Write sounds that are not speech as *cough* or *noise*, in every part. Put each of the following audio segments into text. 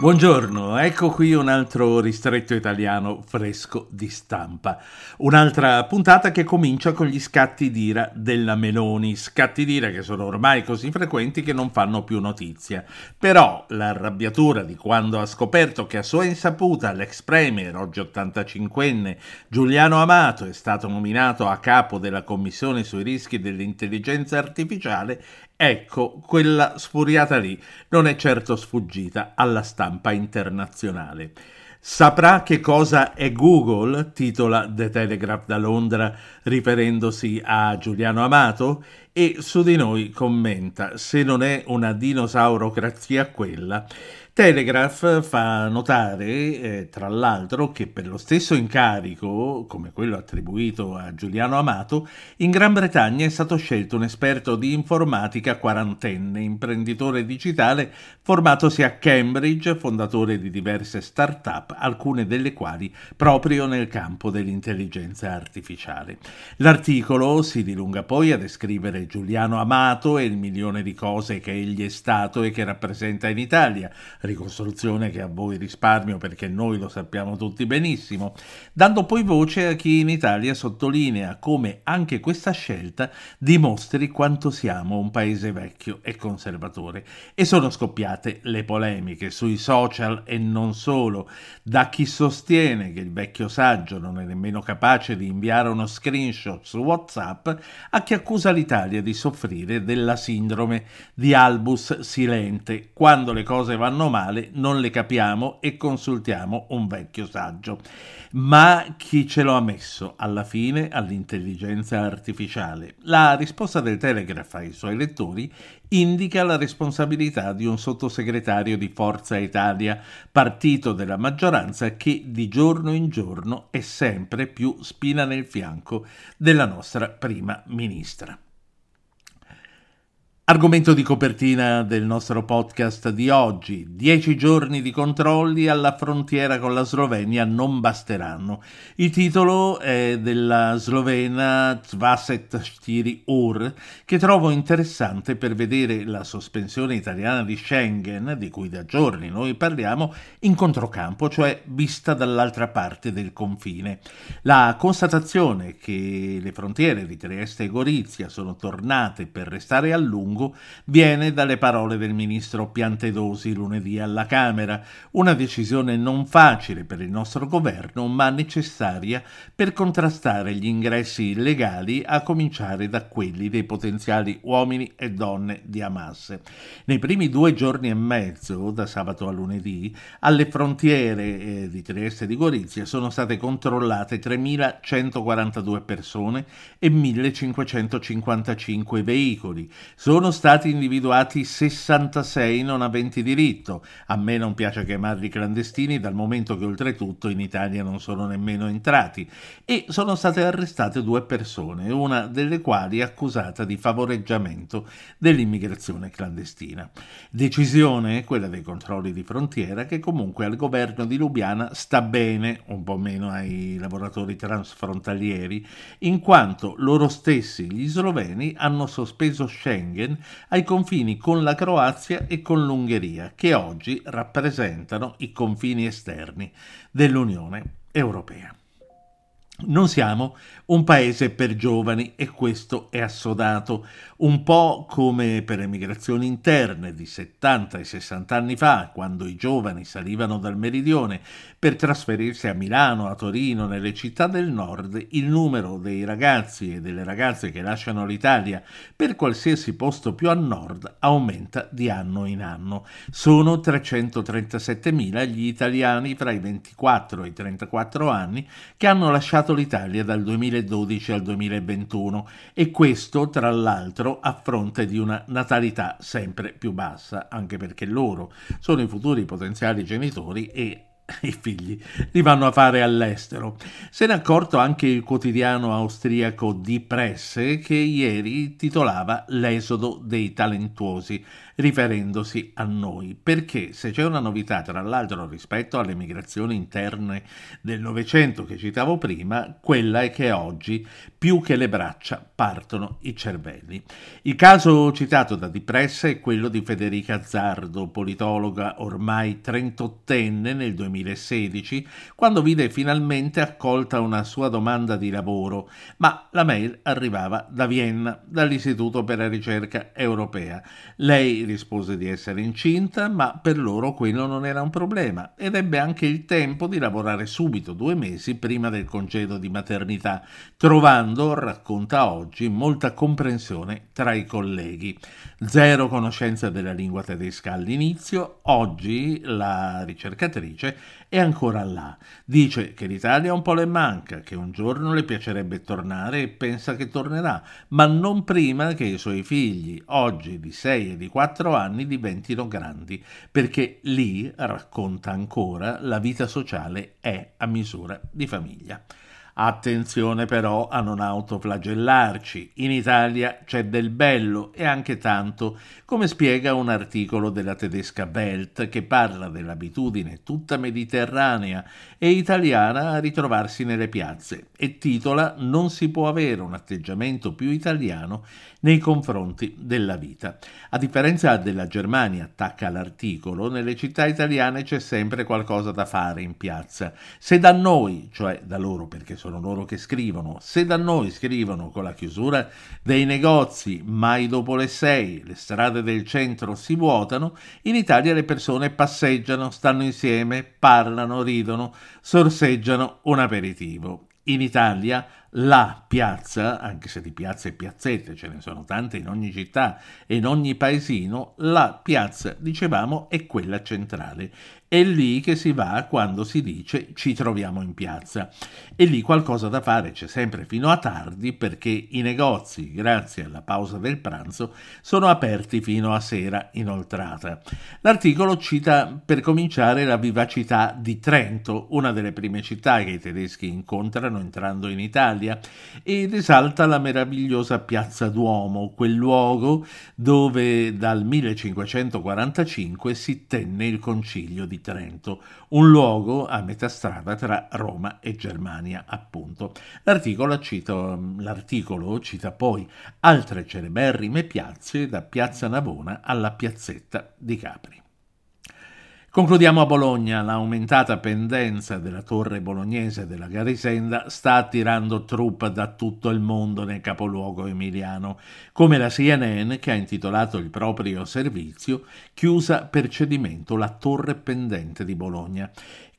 Buongiorno, ecco qui un altro ristretto italiano fresco di stampa. Un'altra puntata che comincia con gli scatti d'ira della Meloni, scatti d'ira che sono ormai così frequenti che non fanno più notizia. Però l'arrabbiatura di quando ha scoperto che a sua insaputa l'ex premier, oggi 85enne, Giuliano Amato è stato nominato a capo della commissione sui rischi dell'intelligenza artificiale Ecco, quella sfuriata lì non è certo sfuggita alla stampa internazionale. Saprà che cosa è Google, titola The Telegraph da Londra riferendosi a Giuliano Amato, e su di noi commenta se non è una dinosaurocrazia quella. Telegraph fa notare, eh, tra l'altro, che per lo stesso incarico, come quello attribuito a Giuliano Amato, in Gran Bretagna è stato scelto un esperto di informatica quarantenne, imprenditore digitale, formatosi a Cambridge, fondatore di diverse start-up, alcune delle quali proprio nel campo dell'intelligenza artificiale. L'articolo si dilunga poi a descrivere Giuliano Amato e il milione di cose che egli è stato e che rappresenta in Italia, ricostruzione che a voi risparmio perché noi lo sappiamo tutti benissimo, dando poi voce a chi in Italia sottolinea come anche questa scelta dimostri quanto siamo un paese vecchio e conservatore. E sono scoppiate le polemiche sui social e non solo, da chi sostiene che il vecchio saggio non è nemmeno capace di inviare uno screenshot su WhatsApp, a chi accusa l'Italia Italia di soffrire della sindrome di albus silente. Quando le cose vanno male non le capiamo e consultiamo un vecchio saggio. Ma chi ce lo ha messo alla fine all'intelligenza artificiale? La risposta del Telegraph ai suoi lettori indica la responsabilità di un sottosegretario di Forza Italia, partito della maggioranza che di giorno in giorno è sempre più spina nel fianco della nostra prima ministra. Argomento di copertina del nostro podcast di oggi. Dieci giorni di controlli alla frontiera con la Slovenia non basteranno. Il titolo è della slovena Tvaset Stiri Ur, che trovo interessante per vedere la sospensione italiana di Schengen, di cui da giorni noi parliamo, in controcampo, cioè vista dall'altra parte del confine. La constatazione che le frontiere di Trieste e Gorizia sono tornate per restare a lungo lungo viene dalle parole del ministro Piantedosi lunedì alla Camera, una decisione non facile per il nostro governo ma necessaria per contrastare gli ingressi illegali a cominciare da quelli dei potenziali uomini e donne di Hamas. Nei primi due giorni e mezzo, da sabato a lunedì, alle frontiere eh, di Trieste e di Gorizia sono state controllate 3.142 persone e 1.555 veicoli. Sono sono stati individuati 66 non aventi diritto. A me non piace chiamarli clandestini dal momento che oltretutto in Italia non sono nemmeno entrati. E sono state arrestate due persone, una delle quali accusata di favoreggiamento dell'immigrazione clandestina. Decisione, quella dei controlli di frontiera, che comunque al governo di Lubiana sta bene, un po' meno ai lavoratori transfrontalieri, in quanto loro stessi, gli sloveni, hanno sospeso Schengen ai confini con la Croazia e con l'Ungheria, che oggi rappresentano i confini esterni dell'Unione Europea. Non siamo un paese per giovani e questo è assodato, un po' come per emigrazioni interne di 70 e 60 anni fa, quando i giovani salivano dal meridione per trasferirsi a Milano, a Torino, nelle città del nord, il numero dei ragazzi e delle ragazze che lasciano l'Italia per qualsiasi posto più a nord aumenta di anno in anno. Sono 337.000 gli italiani fra i 24 e i 34 anni che hanno lasciato governato l'Italia dal 2012 al 2021 e questo, tra l'altro, a fronte di una natalità sempre più bassa, anche perché loro sono i futuri potenziali genitori e *laughs* i figli li vanno a fare all'estero. Se n'è accorto anche il quotidiano austriaco Die Presse che ieri titolava L'esodo dei talentuosi, riferendosi a noi, perché se c'è una novità, tra l'altro rispetto alle migrazioni interne del Novecento che citavo prima, quella è che oggi più che le braccia partono i cervelli. Il caso citato da Dipressa è quello di Federica Azzardo, politologa ormai 38enne nel 2016, quando vide finalmente accolta una sua domanda di lavoro, ma la mail arrivava da Vienna, dall'Istituto per la ricerca europea. Lei rispose di essere incinta, ma per loro quello non era un problema ed ebbe anche il tempo di lavorare subito, due mesi prima del congedo di maternità, trovando, racconta oggi, molta comprensione tra i colleghi. Zero conoscenza della lingua tedesca all'inizio, oggi la ricercatrice è ancora là. Dice che l'Italia un po' le manca, che un giorno le piacerebbe tornare e pensa che tornerà, ma non prima che i suoi figli, oggi di 6 e di 4 quattro anni diventino grandi, perché lì, racconta ancora, la vita sociale è a misura di famiglia. Attenzione però a non autoflagellarci, in Italia c'è del bello e anche tanto, come spiega un articolo della tedesca Belt che parla dell'abitudine tutta mediterranea e italiana a ritrovarsi nelle piazze e titola Non si può avere un atteggiamento più italiano nei confronti della vita. A differenza della Germania, attacca l'articolo, nelle città italiane c'è sempre qualcosa da fare in piazza. Se da noi, cioè da loro perché sono sono loro che scrivono. Se da noi scrivono con la chiusura dei negozi, mai dopo le 6 le strade del centro si vuotano, in Italia le persone passeggiano, stanno insieme, parlano, ridono, sorseggiano un aperitivo. In Italia la piazza, anche se di piazze e piazzette ce ne sono tante in ogni città e in ogni paesino, la piazza, dicevamo, è quella centrale. È lì che si va quando si dice ci troviamo in piazza. E lì qualcosa da fare c'è sempre fino a tardi perché i negozi, grazie alla pausa del pranzo, sono aperti fino a sera inoltrata. L'articolo cita per cominciare la vivacità di Trento, una delle prime città che i tedeschi incontrano entrando in Italia Italia ed esalta la meravigliosa Piazza Duomo, quel luogo dove dal 1545 si tenne il Concilio di Trento, un luogo a metà strada tra Roma e Germania, appunto. L'articolo cita, l'articolo cita poi altre celeberrime piazze da Piazza Navona alla piazzetta di Capri. Concludiamo a Bologna. L'aumentata pendenza della torre bolognese della Garisenda sta attirando truppe da tutto il mondo nel capoluogo emiliano, come la CNN che ha intitolato il proprio servizio Chiusa per cedimento la torre pendente di Bologna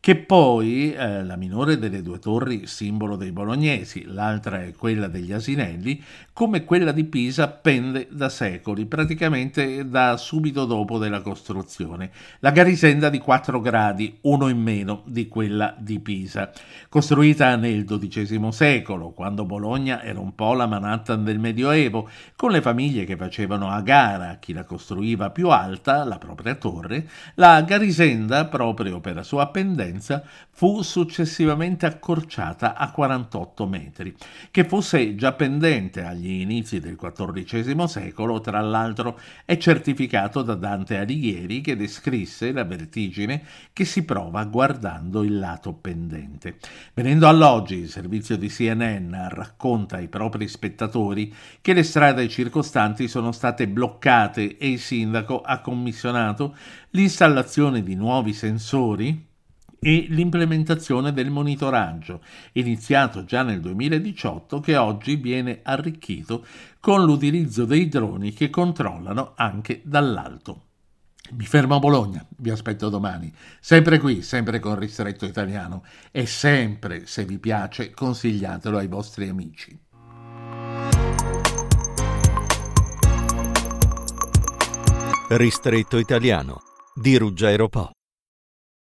che poi eh, la minore delle due torri, simbolo dei bolognesi, l'altra è quella degli Asinelli, come quella di Pisa pende da secoli, praticamente da subito dopo della costruzione. La garisenda di 4 gradi, uno in meno di quella di Pisa, costruita nel XII secolo, quando Bologna era un po' la Manhattan del Medioevo, con le famiglie che facevano a gara chi la costruiva più alta, la propria torre, la garisenda, proprio per la sua pendenza, circonferenza fu successivamente accorciata a 48 metri, che fosse già pendente agli inizi del XIV secolo, tra l'altro è certificato da Dante Alighieri che descrisse la vertigine che si prova guardando il lato pendente. Venendo all'oggi, il servizio di CNN racconta ai propri spettatori che le strade circostanti sono state bloccate e il sindaco ha commissionato l'installazione di nuovi sensori e l'implementazione del monitoraggio, iniziato già nel 2018, che oggi viene arricchito con l'utilizzo dei droni che controllano anche dall'alto. Mi fermo a Bologna, vi aspetto domani, sempre qui, sempre con Ristretto Italiano e sempre, se vi piace, consigliatelo ai vostri amici. Ristretto Italiano di Ruggero Po.